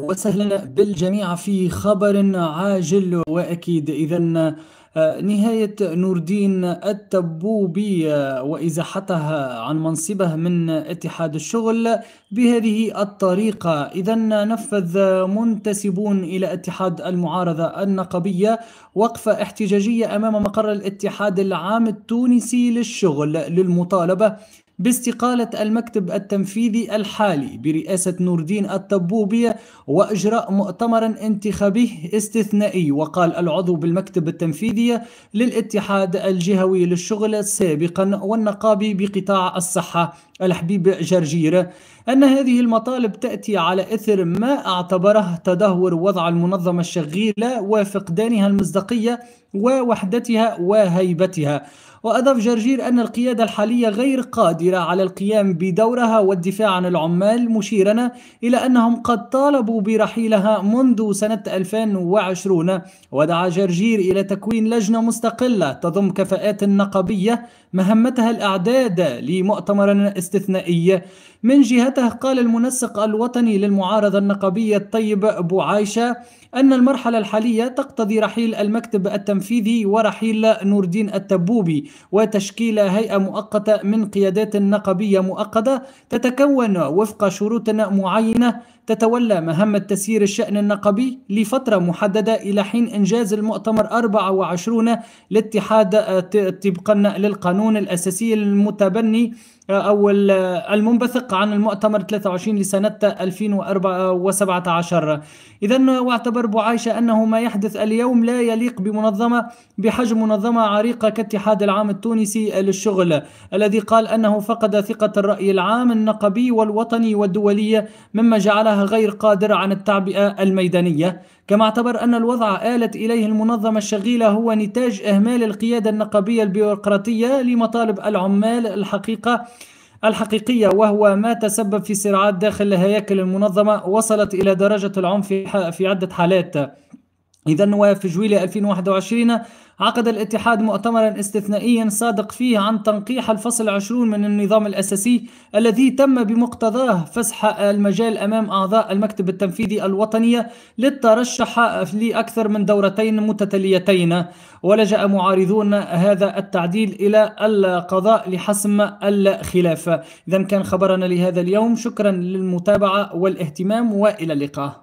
وسهلا بالجميع في خبر عاجل واكيد اذا آه، نهاية نور الدين التبوبي آه، وإزاحتها عن منصبه من اتحاد الشغل بهذه الطريقة إذا نفذ منتسبون إلى اتحاد المعارضة النقبية وقفة احتجاجية أمام مقر الاتحاد العام التونسي للشغل للمطالبة باستقالة المكتب التنفيذي الحالي برئاسة نور الدين الطبوبية وإجراء مؤتمر انتخابي استثنائي وقال العضو بالمكتب التنفيذي للاتحاد الجهوي للشغل سابقا والنقابي بقطاع الصحة الحبيب جرجيرة أن هذه المطالب تأتي على إثر ما اعتبره تدهور وضع المنظمة الشغيلة وفقدانها المصداقية ووحدتها وهيبتها وأضاف جرجير أن القيادة الحالية غير قادرة على القيام بدورها والدفاع عن العمال مشيرا إلى أنهم قد طالبوا برحيلها منذ سنة 2020 ودعا جرجير إلى تكوين لجنة مستقلة تضم كفاءات نقابية مهمتها الإعداد لمؤتمر استثنائي استثنائية من جهته قال المنسق الوطني للمعارضة النقبية الطيب أبو عايشة أن المرحلة الحالية تقتضي رحيل المكتب التنفيذي ورحيل نور الدين التبوبي وتشكيل هيئة مؤقتة من قيادات نقبية مؤقتة تتكون وفق شروط معينة تتولى مهمة تسيير الشأن النقبي لفترة محددة إلى حين إنجاز المؤتمر 24 لاتحاد آه، طبقا للقانون الأساسي المتبني آه، أو المنبثق عن المؤتمر 23 لسنة 2017 إذا واعتبر بوعايشة أنه ما يحدث اليوم لا يليق بمنظمة بحجم منظمة عريقة كاتحاد العام التونسي للشغل الذي قال أنه فقد ثقة الرأي العام النقبي والوطني والدولي مما جعلها تراها غير قادرة عن التعبئة الميدانية كما اعتبر أن الوضع آلت إليه المنظمة الشغيلة هو نتاج إهمال القيادة النقابية البيروقراطية لمطالب العمال الحقيقة الحقيقية وهو ما تسبب في صراعات داخل هياكل المنظمة وصلت إلى درجة العنف في عدة حالات إذا وفي جويلية 2021 عقد الاتحاد مؤتمرا استثنائيا صادق فيه عن تنقيح الفصل 20 من النظام الأساسي الذي تم بمقتضاه فسح المجال أمام أعضاء المكتب التنفيذي الوطني للترشح لأكثر من دورتين متتاليتين ولجأ معارضون هذا التعديل إلى القضاء لحسم الخلاف إذا كان خبرنا لهذا اليوم شكرا للمتابعة والاهتمام وإلى اللقاء